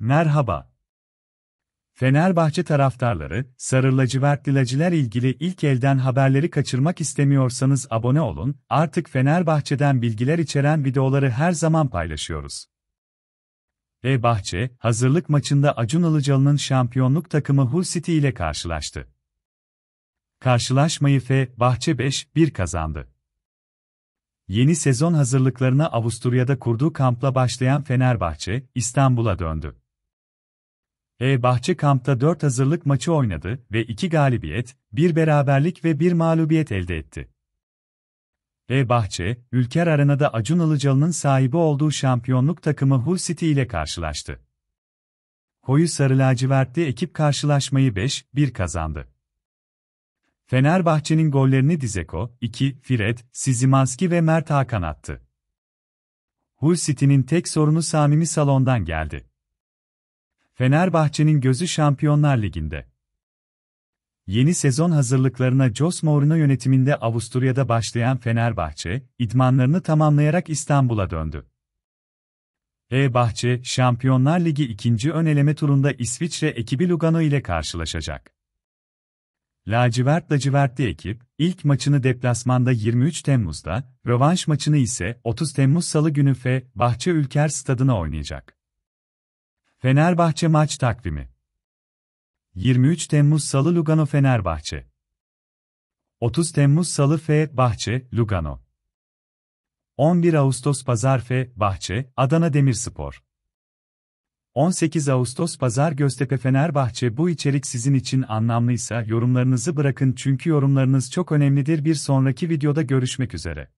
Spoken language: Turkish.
Merhaba. Fenerbahçe taraftarları, sarı lacivertlilaciler ilgili ilk elden haberleri kaçırmak istemiyorsanız abone olun, artık Fenerbahçe'den bilgiler içeren videoları her zaman paylaşıyoruz. E Bahçe, hazırlık maçında Acun Ilıcalı'nın şampiyonluk takımı Hull City ile karşılaştı. Karşılaşmayı F. Bahçe 5-1 kazandı. Yeni sezon hazırlıklarına Avusturya'da kurduğu kampla başlayan Fenerbahçe, İstanbul'a döndü. E, Bahçe kampta 4 hazırlık maçı oynadı ve 2 galibiyet, 1 beraberlik ve 1 mağlubiyet elde etti. E Bahçe, Ülker Arena'da Acun Ilıcalı'nın sahibi olduğu şampiyonluk takımı Hull City ile karşılaştı. Koyu Sarı Lacivertli ekip karşılaşmayı 5-1 kazandı. Fenerbahçe'nin gollerini Dizeko, 2, Fred, Sizimanski ve Mert Hakan attı. Hull City'nin tek sorunu Samimi Salon'dan geldi. Fenerbahçe'nin gözü Şampiyonlar Ligi'nde. Yeni sezon hazırlıklarına Jos Mourinho yönetiminde Avusturya'da başlayan Fenerbahçe, idmanlarını tamamlayarak İstanbul'a döndü. E-Bahçe, Şampiyonlar Ligi ikinci ön eleme turunda İsviçre ekibi Lugano ile karşılaşacak. Lacivert lacivertli ekip, ilk maçını deplasmanda 23 Temmuz'da, rövanş maçını ise 30 Temmuz Salı günü F. Bahçe Ülker Stadı'na oynayacak. Fenerbahçe maç takvimi 23 Temmuz Salı Lugano Fenerbahçe 30 Temmuz Salı F. Bahçe, Lugano 11 Ağustos Pazar F. Bahçe, Adana Demirspor 18 Ağustos Pazar Göztepe Fenerbahçe bu içerik sizin için anlamlıysa yorumlarınızı bırakın çünkü yorumlarınız çok önemlidir bir sonraki videoda görüşmek üzere.